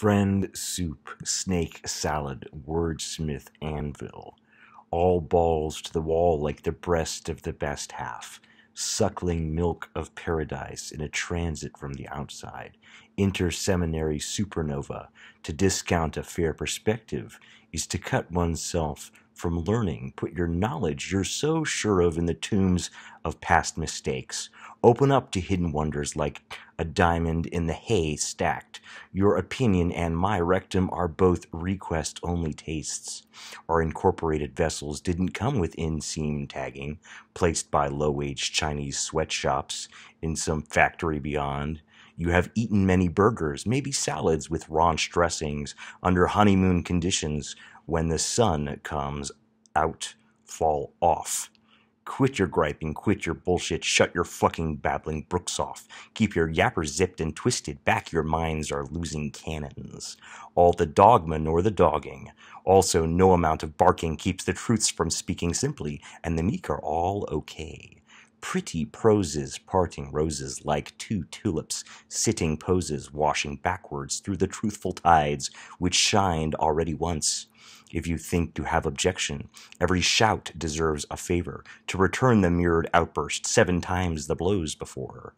friend soup, snake salad, wordsmith anvil, all balls to the wall like the breast of the best half, suckling milk of paradise in a transit from the outside, interseminary supernova, to discount a fair perspective is to cut oneself from learning. Put your knowledge you're so sure of in the tombs of past mistakes. Open up to hidden wonders like a diamond in the hay stacked. Your opinion and my rectum are both request only tastes. Our incorporated vessels didn't come with inseam tagging, placed by low wage Chinese sweatshops in some factory beyond. You have eaten many burgers, maybe salads with raunch dressings, under honeymoon conditions when the sun comes out, fall off. Quit your griping, quit your bullshit, shut your fucking babbling brooks off. Keep your yapper zipped and twisted back, your minds are losing cannons. All the dogma nor the dogging. Also, no amount of barking keeps the truths from speaking simply, and the meek are all okay pretty proses parting roses like two tulips sitting poses washing backwards through the truthful tides which shined already once if you think you have objection. Every shout deserves a favor, to return the mirrored outburst seven times the blows before.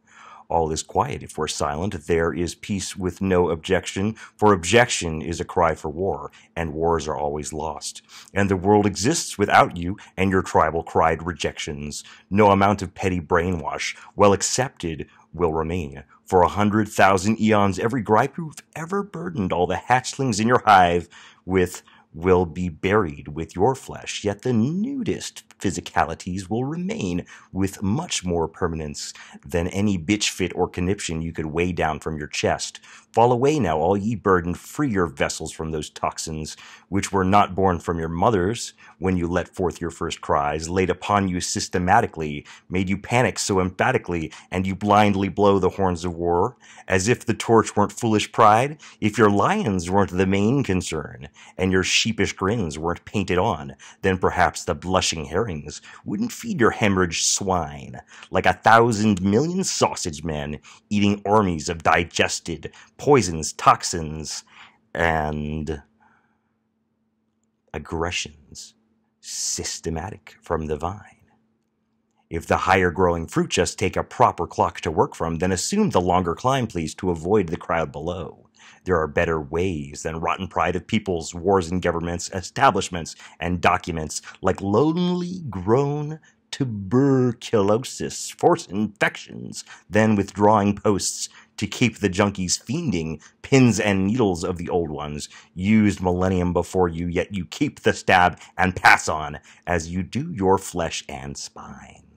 All is quiet if we're silent, there is peace with no objection, for objection is a cry for war, and wars are always lost. And the world exists without you and your tribal cried rejections. No amount of petty brainwash, well accepted, will remain. For a hundred thousand eons, every gripe you've ever burdened all the hatchlings in your hive with will be buried with your flesh, yet the nudist physicalities will remain with much more permanence than any bitch fit or conniption you could weigh down from your chest. Fall away now, all ye burdened, free your vessels from those toxins which were not born from your mothers when you let forth your first cries, laid upon you systematically, made you panic so emphatically, and you blindly blow the horns of war, as if the torch weren't foolish pride, if your lions weren't the main concern, and your sheepish grins weren't painted on, then perhaps the blushing herrings wouldn't feed your hemorrhaged swine like a thousand million sausage men eating armies of digested poisons, toxins, and aggressions systematic from the vine. If the higher growing fruit just take a proper clock to work from, then assume the longer climb, please, to avoid the crowd below. There are better ways than rotten pride of peoples, wars, and governments, establishments, and documents, like lonely grown tuberculosis, force infections, than withdrawing posts to keep the junkies fiending, pins and needles of the old ones, used millennium before you, yet you keep the stab and pass on as you do your flesh and spine.